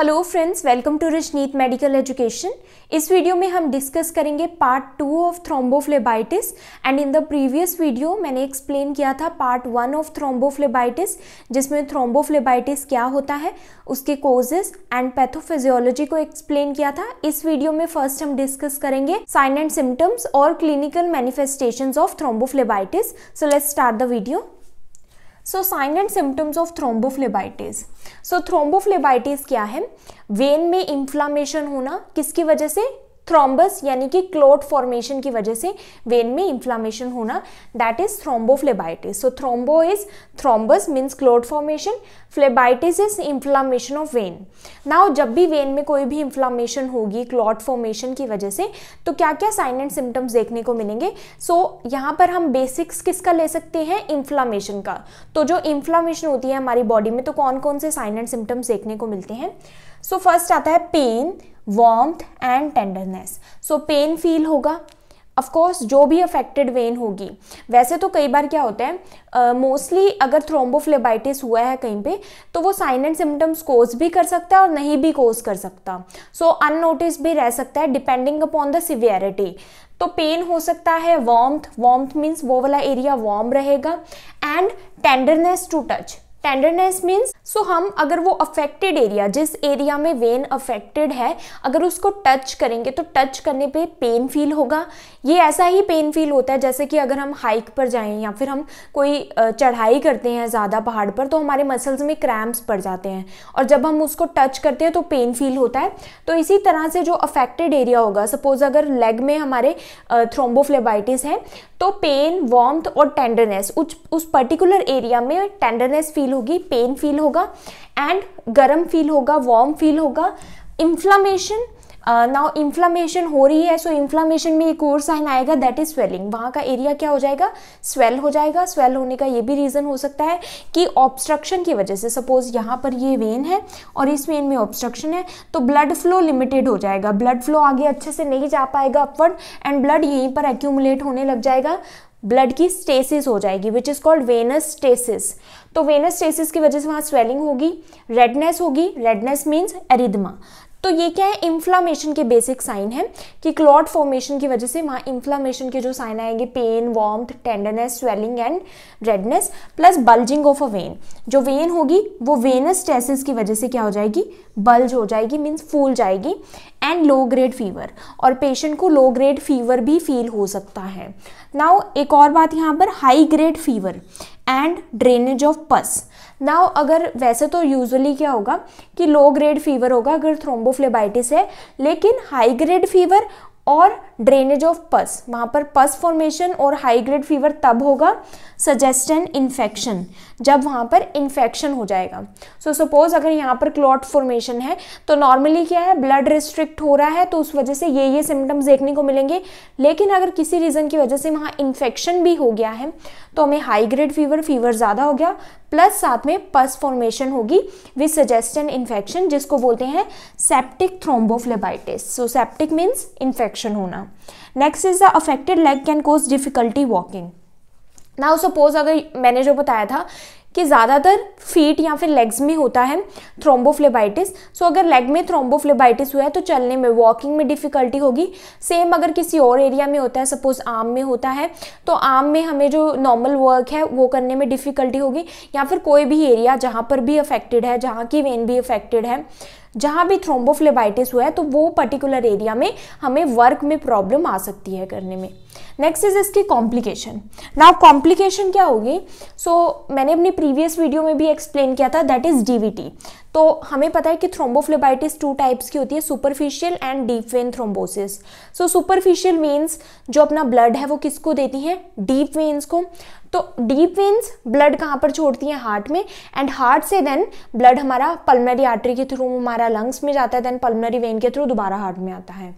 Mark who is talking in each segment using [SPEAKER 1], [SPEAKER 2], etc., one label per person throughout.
[SPEAKER 1] hello friends welcome to Rajneet medical education इस video में हम डिस्कस करेंगे part two of thrombophlebitis and in the previous video मैंने explain किया था पार्ट वन ऑफ थ्रोम्बोफ्लेबाइटिस जिसमें थ्रोम्बोफ्लेबाइटिस क्या होता है उसके कोजेस एंड पैथोफिजियोलॉजी को एक्सप्लेन किया था इस वीडियो में फर्स्ट हम डिस्कस करेंगे साइन एंड सिम्टम्स और clinical manifestation of thrombophlebitis so let start the video so sign and symptoms of thrombophlebitis so thrombophlebitis क्या है वेन में इंफ्लामेशन होना किसकी वजह से थ्रोम्बस यानी कि क्लोट फॉर्मेशन की वजह से वेन में इंफ्लामेशन होना that is thrombophlebitis so thrombo is thrombus means clot formation phlebitis is inflammation of vein now जब भी वेन में कोई भी इंफ्लामेशन होगी क्लॉट फॉर्मेशन की वजह से तो क्या क्या साइन एंड सिम्टम्स देखने को मिलेंगे सो so, यहाँ पर हम बेसिक्स किसका ले सकते हैं इन्फ्लामेशन का तो जो इन्फ्लामेशन होती है हमारी बॉडी में तो कौन कौन से साइन एंड सिम्टम्स देखने को मिलते हैं सो so, फर्स्ट आता है pain warmth and tenderness so pain feel होगा ऑफकोर्स जो भी अफेक्टेड वेन होगी वैसे तो कई बार क्या होता है मोस्टली uh, अगर थ्रोम्बोफ्लेबाइटिस हुआ है कहीं पे तो वो साइन एंड सिम्टम्स कोज भी कर सकता है और नहीं भी कोज कर सकता सो so, अननोटिस भी रह सकता है डिपेंडिंग अपॉन द सिवियरिटी तो पेन हो सकता है वॉम्थ वॉम्थ मीन्स वो वाला एरिया वार्म रहेगा and tenderness to touch tenderness means so हम अगर वो अफेक्टेड एरिया जिस एरिया में वेन अफेक्टेड है अगर उसको टच करेंगे तो टच करने पे पेन फील होगा ये ऐसा ही पेन फील होता है जैसे कि अगर हम हाइक पर जाएं या फिर हम कोई चढ़ाई करते हैं ज़्यादा पहाड़ पर तो हमारे मसल्स में क्रैम्प्स पड़ जाते हैं और जब हम उसको टच करते हैं तो पेन फील होता है तो इसी तरह से जो अफेक्टेड एरिया होगा सपोज़ अगर लेग में हमारे थ्रोम्बोफ्लेबाइटिस है तो पेन वॉम्थ और टेंडरनेस उस उस पर्टिकुलर एरिया में टेंडरनेस फील होगी पेन फील होगा एंड गर्म फील होगा वॉम फील होगा इन्फ्लामेशन नाउ uh, इन्फ्लामेशन हो रही है सो इन्फ्लामेशन में एक और साइन आएगा दैट इज स्वेलिंग वहाँ का एरिया क्या हो जाएगा स्वेल हो जाएगा स्वेल होने का ये भी रीज़न हो सकता है कि ऑब्स्ट्रक्शन की वजह से सपोज यहाँ पर ये वेन है और इस वेन में ऑब्स्ट्रक्शन है तो ब्लड फ्लो लिमिटेड हो जाएगा ब्लड फ्लो आगे अच्छे से नहीं जा पाएगा अपवर्ड एंड ब्लड यहीं पर एक्यूमुलेट होने लग जाएगा ब्लड की स्टेसिस हो जाएगी which is called venous stasis तो वेनस स्टेसिस की वजह से वहाँ स्वेलिंग होगी रेडनेस होगी रेडनेस मीन्स एरिदमा तो ये क्या है इन्फ्लामेशन के बेसिक साइन है कि क्लॉट फॉर्मेशन की वजह से वहाँ इन्फ्लामेशन के जो साइन आएंगे pain warmth tenderness swelling and redness plus bulging of a vein जो वेन होगी वो वेनस टेसिस की वजह से क्या हो जाएगी बल्ज हो जाएगी मीन्स फूल जाएगी एंड लो ग्रेड फीवर और पेशेंट को लो ग्रेड फीवर भी फील हो सकता है नाउ एक और बात यहाँ पर high grade fever and drainage of pus now अगर वैसे तो यूजुअली क्या होगा कि लो ग्रेड फीवर होगा अगर थ्रोम्बोफ्लेबाइटिस है लेकिन हाई ग्रेड फीवर और ड्रेनेज ऑफ पस वहाँ पर पस फॉर्मेशन और हाई ग्रेड फीवर तब होगा सजेस्टन इन्फेक्शन जब वहाँ पर इन्फेक्शन हो जाएगा सो so, सपोज अगर यहाँ पर क्लॉट फॉर्मेशन है तो नॉर्मली क्या है ब्लड रिस्ट्रिक्ट हो रहा है तो उस वजह से ये ये सिम्टम्स देखने को मिलेंगे लेकिन अगर किसी रीज़न की वजह से वहाँ इन्फेक्शन भी हो गया है तो हमें हाई ग्रेड फीवर फीवर ज़्यादा हो गया प्लस साथ में पस फॉर्मेशन होगी विथ सजेस्टन इन्फेक्शन जिसको बोलते हैं septic thrombophlebitis so septic means infection होना next is the affected leg can cause difficulty walking ना सपोज अगर मैंने जो बताया था कि ज़्यादातर फीट या फिर लेग्स में होता है थ्रोम्बोफ्लेबाइटिस सो अगर लेग में थ्रोम्बोफ्लेबाइटिस हुआ है तो चलने में वॉकिंग में डिफ़िकल्टी होगी सेम अगर किसी और एरिया में होता है सपोज आर्म में होता है तो आर्म में हमें जो नॉर्मल वर्क है वो करने में डिफ़िकल्टी होगी या फिर कोई भी एरिया जहाँ पर भी अफेक्टेड है जहाँ की वेन भी अफेक्टेड है जहाँ भी थ्रोम्बोफ्लेबाइटिस हुआ है तो वो पर्टिकुलर एरिया में हमें वर्क में प्रॉब्लम आ सकती है करने में नेक्स्ट इज इसकी कॉम्प्लिकेशन नाउ कॉम्प्लिकेशन क्या होगी सो so, मैंने अपनी प्रीवियस वीडियो में भी एक्सप्लेन किया था दैट इज़ डीवीटी तो हमें पता है कि थ्रोम्बोफ्लेबाइटिस टू टाइप्स की होती है superficial and deep vein thrombosis so superficial veins जो अपना ब्लड है वो किसको देती हैं डीप वेन्स को तो डीप वेन्स ब्लड कहाँ पर छोड़ती हैं हार्ट में एंड हार्ट से देन ब्लड हमारा पल्मनरी आर्टरी के थ्रू हमारा लंग्स में जाता है देन पल्मनरी वेन के थ्रू दोबारा हार्ट में आता है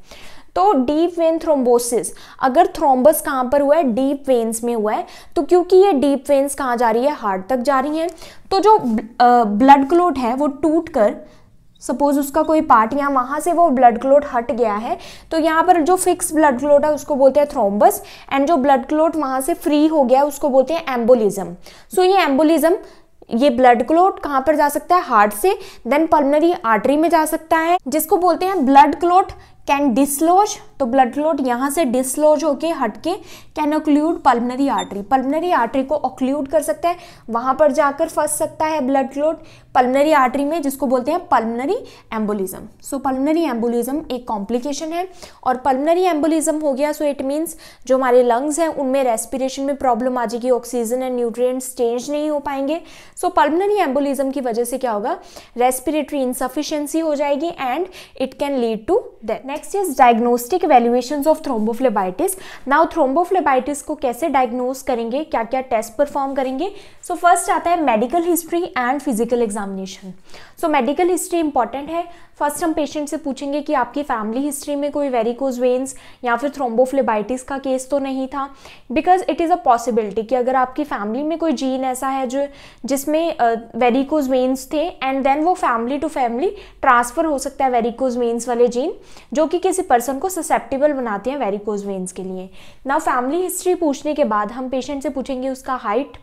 [SPEAKER 1] तो डीप वेन थ्रोम्बोसिस अगर थ्रोम्बस कहाँ पर हुआ है डीप वेन्स में हुआ है तो क्योंकि ये डीप वेन्स कहाँ जा रही है हार्ट तक जा रही हैं तो जो ब्लड क्लोट है वो टूट कर सपोज उसका कोई पार्ट यहाँ वहाँ से वो ब्लड क्लोट हट गया है तो यहाँ पर जो फिक्स ब्लड क्लोट है उसको बोलते हैं थ्रोम्बस एंड जो ब्लड क्लोट वहाँ से फ्री हो गया है उसको बोलते हैं एम्बोलिज्म सो ये एम्बोलिज्म ये ब्लड क्लोट कहाँ पर जा सकता है हार्ट से देन पल्मनरी आर्टरी में जा सकता है जिसको बोलते हैं ब्लड क्लोट कैन डिसलोज तो ब्लड क्लोट यहाँ से डिसलोज होके हटके can occlude pulmonary artery pulmonary artery को ओक्ल्यूड कर सकता है वहाँ पर जाकर फंस सकता है ब्लड क्लोट पल्मनरी आर्टरी में जिसको बोलते हैं pulmonary embolism so pulmonary embolism एक कॉम्प्लिकेशन है और पल्मनरी एम्बोलिज्म हो गया सो इट मीन्स जो हमारे लंग्स हैं उनमें रेस्पिरेशन में प्रॉब्लम आ जाएगी ऑक्सीजन एंड न्यूट्रिएंट्स चेंज नहीं हो पाएंगे सो पल्मनरी एम्बोलिज्म की वजह से क्या होगा रेस्पिरेटरी इनसफिशेंसी हो जाएगी and it can lead to death next is diagnostic evaluation of thrombophlebitis now thrombophlebitis को कैसे डायग्नोज करेंगे क्या क्या टेस्ट परफॉर्म करेंगे सो so, फर्स्ट आता है medical history and physical exam examination so medical history important है फर्स्ट हम पेशेंट से पूछेंगे कि आपकी फैमिली हिस्ट्री में कोई वेरिकोज वेन्स या फिर थ्रोम्बोफ्लेबाइटिस का केस तो नहीं था because it is a possibility कि अगर आपकी फैमिली में कोई जीन ऐसा है जो जिसमें वेरिकोज वेन्स थे एंड देन वो फैमिली टू फैमिली ट्रांसफ़र हो सकता है वेरिकोज वेन्स वाले जीन जो कि किसी पर्सन को ससेप्टेबल बनाते हैं वेरिकोज वेन्स के लिए ना फैमिली हिस्ट्री पूछने के बाद हम पेशेंट से पूछेंगे उसका height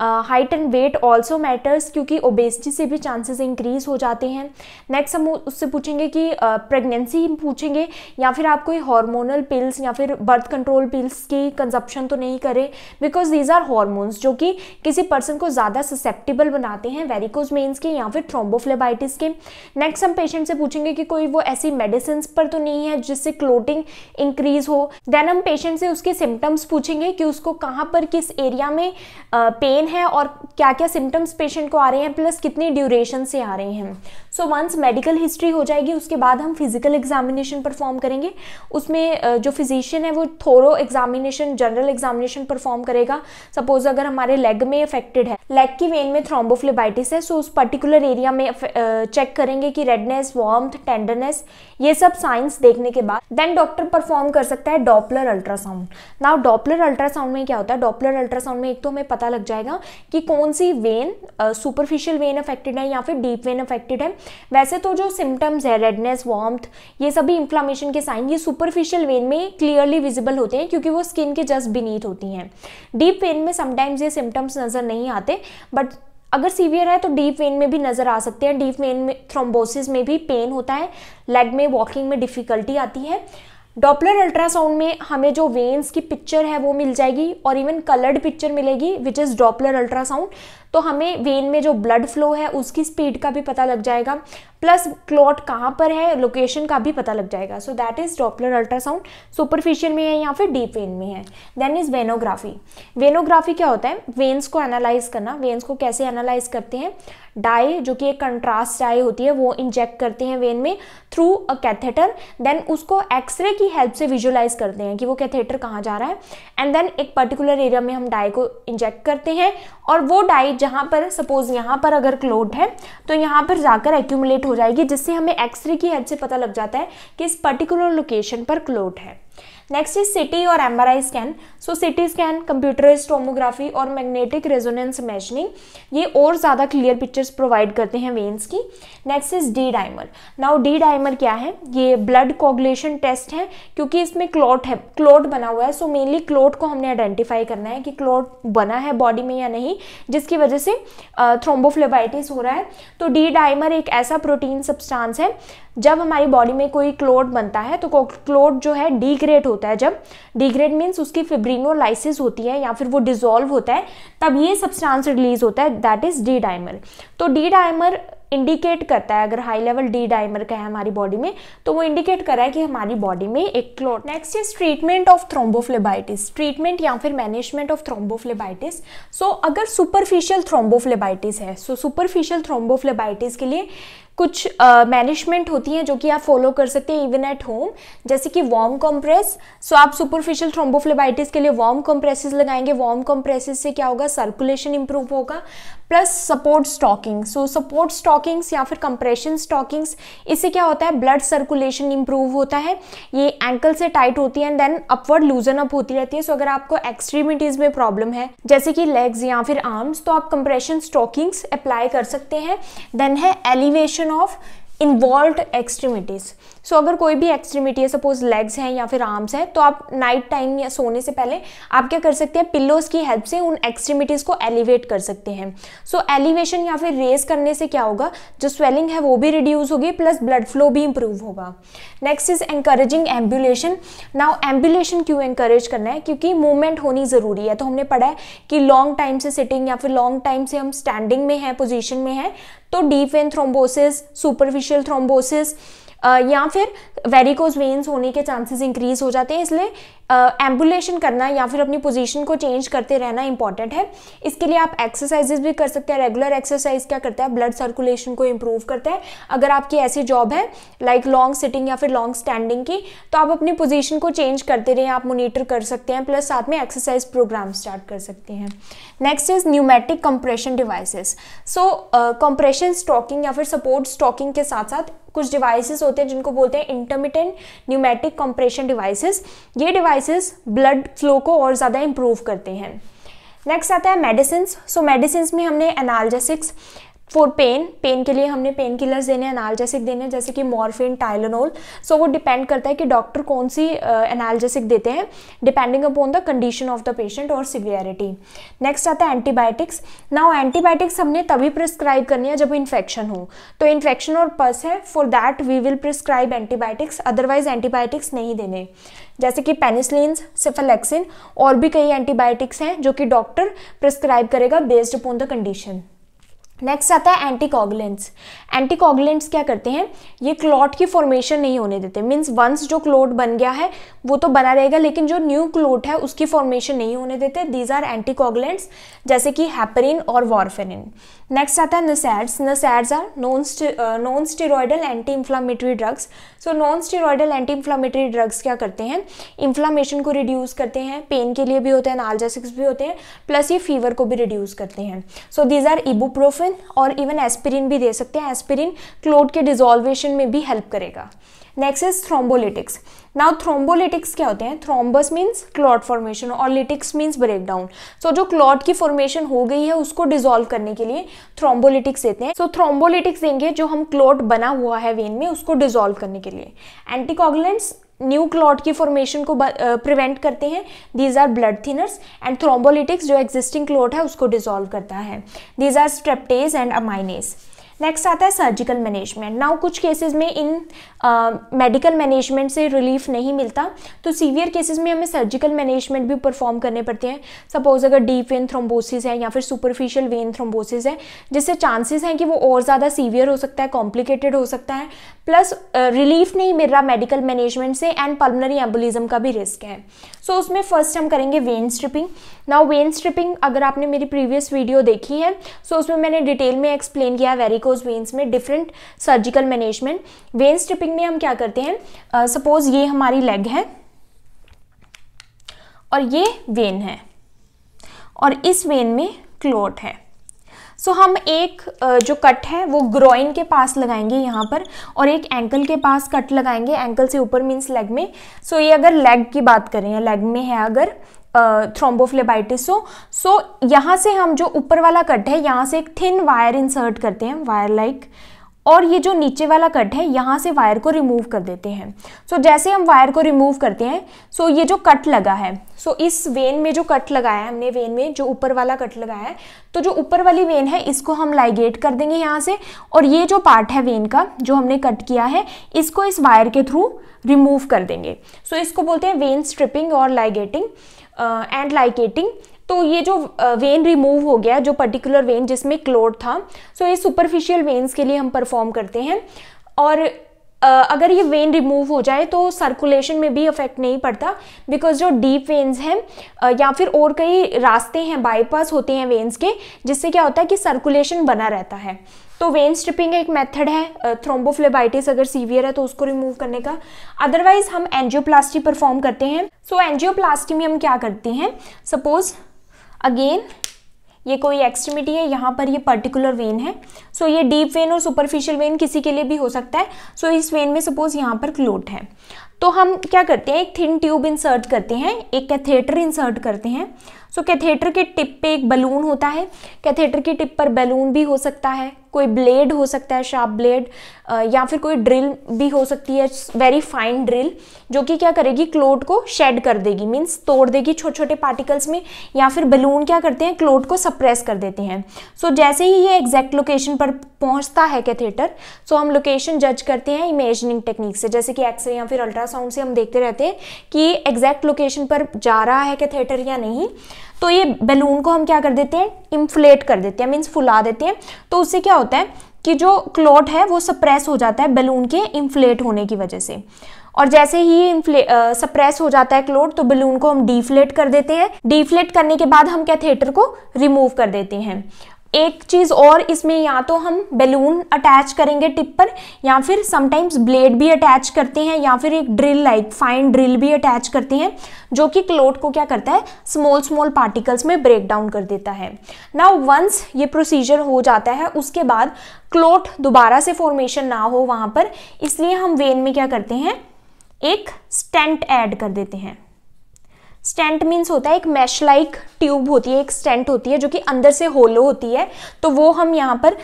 [SPEAKER 1] height and weight also matters क्योंकि ओबेसिटी से भी चांसेस इंक्रीज हो जाते हैं नेक्स्ट हम उससे पूछेंगे कि प्रेगनेंसी uh, पूछेंगे या फिर आप कोई हार्मोनल पिल्स या फिर बर्थ कंट्रोल पिल्स की कंजप्शन तो नहीं करें बिकॉज दीज आर हॉर्मोन्स जो कि किसी पर्सन को ज़्यादा ससेप्टेबल बनाते हैं वेरिकोज मेन्स के या फिर थ्रोम्बोफ्लेबाइटिस के नेक्स्ट हम पेशेंट से पूछेंगे कि कोई वो ऐसी मेडिसिन पर तो नहीं है जिससे क्लोटिंग इंक्रीज हो देन हम पेशेंट से उसके सिम्टम्स पूछेंगे कि उसको कहाँ पर किस एरिया में पेन uh, पेन है और क्या क्या सिम्टम्स पेशेंट को आ रहे हैं प्लस कितनी ड्यूरेशन से आ रहे हैं सो वंस मेडिकल हिस्ट्री हो जाएगी उसके बाद हम फिजिकल एग्जामिनेशन परफॉर्म करेंगे उसमें जो फिजिशियन है वो thorough examination general examination perform करेगा सपोज अगर हमारे लेग में अफेक्टेड है लेग की वेन में थ्रोम्बोफ्लेबाइटिस है सो उस पर्टिकुलर एरिया में चेक करेंगे कि रेडनेस वॉर्म टेंडरनेस ये सब साइंस देखने के बाद देन डॉक्टर परफॉर्म कर सकता है Doppler ultrasound now Doppler ultrasound में क्या होता है डॉपलर अल्ट्रासाउंड में एक तो हमें पता लग जाएगा कि कौन सी वेन सुपरफिशियल वेन अफेक्टेड है या फिर डीप वेन अफेक्टेड है वैसे तो जो सिम्टम्स है रेडनेस वॉम्थ ये सभी इन्फ्लामेशन के साइन ये सुपरफिशियल वेन में क्लियरली विजिबल होते हैं क्योंकि वो स्किन के जस्ट बीनीथ होती हैं डीप वेन में समटाइम्स ये सिम्टम्स नज़र नहीं आते बट अगर सीवियर है तो डीप वेन में भी नज़र आ सकते हैं डीप वेन में थ्रोम्बोसिस में भी पेन होता है लेग में वॉकिंग में डिफ़िकल्टी आती है डॉपलर अल्ट्रासाउंड में हमें जो वेन्स की पिक्चर है वो मिल जाएगी और इवन कलर्ड पिक्चर मिलेगी विच इज़ डॉपलर अल्ट्रासाउंड तो हमें वेन में जो ब्लड फ्लो है उसकी स्पीड का भी पता लग जाएगा प्लस क्लॉट कहाँ पर है लोकेशन का भी पता लग जाएगा so that is Doppler ultrasound superficial में है या फिर डीप वेन में है देन इज वेनोग्राफी वेनोग्राफी क्या होता है वेन्स को एनालाइज करना वेन्स को कैसे एनालाइज करते हैं डाई जो कि एक कंट्रास्ट डाई होती है वो इंजेक्ट करते हैं वेन में थ्रू अ कैथेटर देन उसको एक्सरे की हेल्प से विजुलाइज करते हैं कि वो कैथेटर कहाँ जा रहा है एंड देन एक पर्टिकुलर एरिया में हम डाई को इंजेक्ट करते हैं और वो डाई जहाँ पर सपोज यहाँ पर अगर क्लोड है तो यहाँ पर जाकर एक्यूमुलेट हो हो जाएगी जिससे हमें एक्सरे की हेल्प से पता लग जाता है कि इस पर्टिकुलर लोकेशन पर क्लोट है नेक्स्ट इज सिटी और M scan so CT scan computerised tomography और मैग्नेटिक रेजोनेंस इमेजनिंग ये और ज़्यादा क्लियर पिक्चर्स प्रोवाइड करते हैं वेन्स की next is D dimer now D dimer क्या है ये ब्लड कोगुलेशन टेस्ट है क्योंकि इसमें क्लॉट है क्लॉट बना हुआ है सो मेनली क्लॉट को हमने आइडेंटिफाई करना है कि क्लॉट बना है बॉडी में या नहीं जिसकी वजह से थ्रोम्बोफ्लेबाइटिस हो रहा है तो डी डाइमर एक ऐसा प्रोटीन सब्सटांस है जब हमारी बॉडी में कोई क्लोट बनता है तो क्लोट जो है डीग्रेड हो होता है जब डिग्रेड मीन्स उसकी फिब्रिनोलाइसिस होती है या फिर वो डिजोल्व होता है तब ये सब्सटेंस रिलीज होता है दैट इज डी डाइमर तो डी डाइमर इंडिकेट करता है अगर हाई लेवल डी डाइमर का है हमारी बॉडी में तो वो इंडिकेट कर रहा है कि हमारी बॉडी में एक clot next is treatment of thrombophlebitis treatment या फिर मैनेजमेंट ऑफ थ्रोम्बोफ्लेबाइटिस सो अगर सुपरफिशियल थ्रोम्बोफ्लेबाइटिस है सो सुपरफिशियल थ्रोम्बोफ्लेबाइटिस के लिए कुछ मैनेजमेंट uh, होती हैं जो कि आप फॉलो कर सकते हैं इवन एट होम जैसे कि वार्म कंप्रेस सो आप सुपरफिशियल थ्रोम्बोफ्लेबाइटिस के लिए वार्म कंप्रेसेस लगाएंगे वार्म कंप्रेसेस से क्या होगा सर्कुलेशन इंप्रूव होगा plus support stocking so support stockings या फिर कंप्रेशन स्टॉकिंग्स इससे क्या होता है ब्लड सर्कुलेशन इंप्रूव होता है ये एंकल से टाइट होती है and then upward loosen up होती रहती है सो so, अगर आपको एक्सट्रीमिटीज़ में प्रॉब्लम है जैसे कि लेग्स या फिर आर्म्स तो आप कंप्रेशन स्टॉकिंग्स अप्लाई कर सकते हैं देन है elevation action of involve extremities so अगर कोई भी एक्सट्रीमिटी है सपोज लेग्स हैं या फिर आर्म्स हैं तो आप नाइट टाइम या सोने से पहले आप क्या कर सकते हैं पिल्लोज़ की हेल्प से उन एक्सट्रीमिटीज़ को एलिवेट कर सकते हैं सो so, एलिवेशन या फिर रेस करने से क्या होगा जो स्वेलिंग है वो भी रिड्यूस होगी प्लस ब्लड फ्लो भी इंप्रूव होगा next is encouraging ambulation now ambulation क्यों एंकरेज करना है क्योंकि मूवमेंट होनी ज़रूरी है तो हमने पढ़ा है कि लॉन्ग टाइम से सिटिंग या फिर लॉन्ग टाइम से हम स्टैंडिंग में हैं पोजिशन में हैं तो deep vein thrombosis superficial thrombosis या फिर वेरिकोज वेन्स होने के चांसेस इंक्रीज हो जाते हैं इसलिए एम्बुलेशन करना या फिर अपनी पोजीशन को चेंज करते रहना इंपॉर्टेंट है इसके लिए आप एक्सरसाइजेज भी कर सकते हैं रेगुलर एक्सरसाइज क्या करता है ब्लड सर्कुलेशन को इम्प्रूव करता है अगर आपकी ऐसी जॉब है लाइक लॉन्ग सिटिंग या फिर लॉन्ग स्टैंडिंग की तो आप अपनी पोजिशन को चेंज करते रहें आप मोनिटर कर सकते हैं प्लस साथ में एक्सरसाइज प्रोग्राम स्टार्ट कर सकते हैं next is pneumatic compression devices so compression stocking या फिर सपोर्ट स्टॉकिंग के साथ साथ कुछ डिवाइसेस होते हैं जिनको बोलते हैं इंटरमीडियंट न्यूमेटिक कंप्रेशन डिवाइसेस ये डिवाइसेस ब्लड फ्लो को और ज़्यादा इम्प्रूव करते हैं नेक्स्ट आता है मेडिसिन सो मेडिसिन में हमने एनाल्जेसिक्स फॉर पेन पेन के लिए हमने पेन किलर्स देने एनाल्जेसिक देने जैसे कि मॉर्फिन टाइलोनोल सो वो डिपेंड करता है कि डॉक्टर कौन सी एनाल्जेसिक uh, देते हैं depending upon the condition of the patient और सिवियरिटी नेक्स्ट आता है एंटीबायोटिक्स नाउ एंटीबायोटिक्स हमने तभी प्रिस्क्राइब करनी है जब इन्फेक्शन हो तो इन्फेक्शन और पस है for that we will prescribe antibiotics otherwise antibiotics नहीं देने जैसे कि पेनिसलिन सिफेलेक्सिन और भी कई एंटीबायोटिक्स हैं जो कि डॉक्टर प्रिस्क्राइब करेगा based upon the condition next आता है एंटीकॉगुलेंट्स एंटीकॉगुलेंट्स क्या करते हैं ये क्लॉट की फॉर्मेशन नहीं होने देते मीन्स वंस जो क्लोट बन गया है वो तो बना रहेगा लेकिन जो न्यू क्लोट है उसकी फॉर्मेशन नहीं होने देते दीज आर एंटीकॉगुलेंट्स जैसे कि हैपरिन और वॉरफेरिन नेक्स्ट आता है NSAIDs NSAIDs are non non steroidal anti inflammatory drugs so non steroidal anti inflammatory drugs क्या करते हैं इन्फ्लामेशन को रिड्यूस करते हैं पेन के लिए भी होते हैं नालजेसिक्स भी होते हैं प्लस ये फीवर को भी रिड्यूस करते हैं सो दीज आर इबूप्रोफिन और इवन एस्पिरिन भी दे सकते हैं एस्पिरिन क्लोट के डिजोल्वेशन में भी हेल्प करेगा next is thrombolytics now thrombolytics क्या होते हैं थ्रोम्बस मीन्स क्लॉट फॉर्मेशन और lytics means break down so जो क्लॉट की फॉर्मेशन हो गई है उसको डिजोल्व करने के लिए थ्रोम्बोलिटिक्स देते हैं सो so, थ्रोम्बोलिटिक्स देंगे जो हम क्लॉट बना हुआ है वेन में उसको डिजोल्व करने के लिए एंटीकॉगलेंट्स न्यू क्लॉट की फॉर्मेशन को प्रिवेंट करते हैं these are blood thinners and thrombolytics जो एग्जिस्टिंग क्लॉट है उसको डिजोल्व करता है these are streptase and aminase next आता है सर्जिकल मैनेजमेंट नाउ कुछ केसेस में इन मेडिकल मैनेजमेंट से रिलीफ नहीं मिलता तो सीवियर केसेस में हमें सर्जिकल मैनेजमेंट भी परफॉर्म करने पड़ते हैं सपोज अगर डीप वेन थ्रोम्बोसिस है या फिर सुपरफिशियल वेन थ्रोम्बोसिस है जिससे चांसेस हैं कि वो और ज़्यादा सीवियर हो सकता है कॉम्प्लिकेटेड हो सकता है प्लस रिलीफ नहीं मिल रहा मेडिकल मैनेजमेंट से एंड पल्मनरी एम्बोलिज्म का भी रिस्क है सो so, उसमें फर्स्ट हम करेंगे vein stripping now vein stripping अगर आपने मेरी प्रीवियस वीडियो देखी है सो so उसमें मैंने डिटेल में एक्सप्लेन किया वेरी वेरिकोज veins में different surgical management vein stripping में हम क्या करते हैं सपोज uh, ये हमारी लेग है और ये वेन है और इस वेन में क्लोट है सो so, हम एक uh, जो कट है वो ग्रोइन के पास लगाएंगे यहाँ पर और एक एंकल के पास कट लगाएंगे एंकल से ऊपर मीन्स लेग में सो so, ये अगर लेग की बात करें या लेग में है अगर थ्रोम्बोफ्लेबाइटिस हो सो यहाँ से हम जो ऊपर वाला कट है यहाँ से एक थिन वायर इंसर्ट करते हैं वायर लाइक और ये जो नीचे वाला कट है यहाँ से वायर को रिमूव कर देते हैं सो so, जैसे हम वायर को रिमूव करते हैं सो so, ये जो कट लगा है सो so, इस वेन में जो कट लगाया है हमने वेन में जो ऊपर वाला कट लगाया है तो जो ऊपर वाली वेन है इसको हम लाइगेट कर देंगे यहाँ से और ये जो पार्ट है वेन का जो हमने कट किया है इसको इस वायर के थ्रू रिमूव कर देंगे सो so, इसको बोलते हैं वेन स्ट्रिपिंग और लाइगेटिंग एंड लाइकेटिंग तो ये जो वेन रिमूव हो गया जो पर्टिकुलर वेन जिसमें क्लोड था सो ये सुपरफिशियल वेन्स के लिए हम परफॉर्म करते हैं और अगर ये वेन रिमूव हो जाए तो सर्कुलेशन में भी इफ़ेक्ट नहीं पड़ता बिकॉज जो डीप वेन्स हैं या फिर और कई रास्ते हैं बाईपास होते हैं वेन्स के जिससे क्या होता है कि सर्कुलेशन बना रहता है तो वेन स्ट्रिपिंग एक मेथड है थ्रोम्बोफ्लेबाइटिस अगर सीवियर है तो उसको रिमूव करने का अदरवाइज हम एनजियोप्लास्टी परफॉर्म करते हैं सो एनजियोप्लास्टी में हम क्या करते हैं सपोज अगेन ये कोई एक्सट्रीमिटी है यहाँ पर ये पर्टिकुलर वेन है सो so, ये डीप वेन और सुपरफिशियल वेन किसी के लिए भी हो सकता है सो so, इस वेन में सपोज यहाँ पर क्लोट है तो हम क्या करते हैं एक थिन ट्यूब इंसर्ट करते हैं एक कैथेटर इंसर्ट करते हैं सो so, कैथेटर के टिप पे एक बलून होता है कैथेटर के टिप पर बैलून भी हो सकता है कोई ब्लेड हो सकता है शार्प ब्लेड या फिर कोई ड्रिल भी हो सकती है वेरी फाइन ड्रिल जो कि क्या करेगी क्लोट को शेड कर देगी मीन्स तोड़ देगी छोटे छोटे पार्टिकल्स में या फिर बलून क्या करते हैं क्लोट को सप्रेस कर देते हैं सो so, जैसे ही ये एग्जैक्ट लोकेशन पर पहुंचता है कैथेटर सो so, हम लोकेशन जज करते हैं इमेजनिंग टेक्निक से जैसे कि एक्सरे या फिर अल्ट्रासाउंड से हम देखते रहते हैं कि एग्जैक्ट लोकेशन पर जा रहा है कैथेटर या नहीं तो ये बैलून को हम क्या कर देते हैं इन्फ्लेट कर देते हैं मीन्स फुला देते हैं तो उससे क्या होता है कि जो क्लॉट है वो सप्रेस हो जाता है बैलून के इन्फ्लेट होने की वजह से और जैसे ही इन्फ्ले सप्रेस हो जाता है क्लोट तो बलून को हम डीफ्लेट कर देते हैं डीफ्लेट करने के बाद हम कैथेटर को रिमूव कर देते हैं एक चीज़ और इसमें या तो हम बैलून अटैच करेंगे टिप पर या फिर समटाइम्स ब्लेड भी अटैच करते हैं या फिर एक ड्रिल लाइक फाइन ड्रिल भी अटैच करते हैं जो कि क्लोट को क्या करता है स्मॉल स्मॉल पार्टिकल्स में ब्रेक डाउन कर देता है ना वंस ये प्रोसीजर हो जाता है उसके बाद क्लोट दोबारा से फॉर्मेशन ना हो वहाँ पर इसलिए हम वेन में क्या करते हैं एक स्टेंट ऐड कर देते हैं स्टेंट मीन्स होता है एक मैश लाइक ट्यूब होती है एक स्टेंट होती है जो कि अंदर से होलो होती है तो वो हम यहाँ पर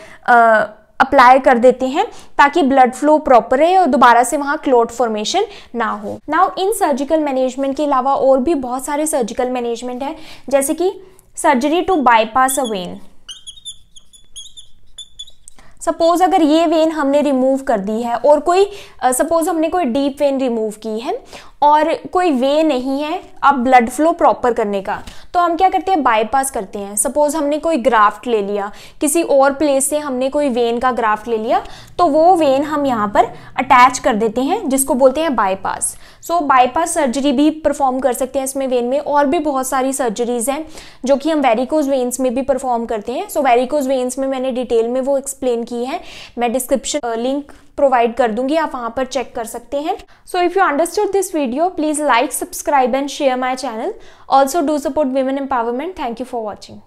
[SPEAKER 1] अप्लाई कर देते हैं ताकि ब्लड फ्लो प्रॉपर रहे और दोबारा से वहाँ क्लोट फॉर्मेशन ना हो नाउ इन सर्जिकल मैनेजमेंट के अलावा और भी बहुत सारे सर्जिकल मैनेजमेंट है जैसे कि surgery to bypass a vein suppose अगर ये वेन हमने रिमूव कर दी है और कोई सपोज uh, हमने कोई डीप वेन रिमूव की है और कोई वे नहीं है अब ब्लड फ्लो प्रॉपर करने का तो हम क्या करते हैं बाईपास करते हैं सपोज हमने कोई ग्राफ्ट ले लिया किसी और प्लेस से हमने कोई वेन का ग्राफ्ट ले लिया तो वो वेन हम यहाँ पर अटैच कर देते हैं जिसको बोलते हैं बाईपास सो बाईपास सर्जरी भी परफॉर्म कर सकते हैं इसमें वेन में और भी बहुत सारी सर्जरीज हैं जो कि हम वेरिकोज वेन्स में भी परफॉर्म करते हैं सो वेरिकोज वेन्स में मैंने डिटेल में वो एक्सप्लेन की है मैं डिस्क्रिप्शन लिंक प्रोवाइड कर दूंगी आप वहाँ पर चेक कर सकते हैं so if you understood this video please like subscribe and share my channel also do support women empowerment thank you for watching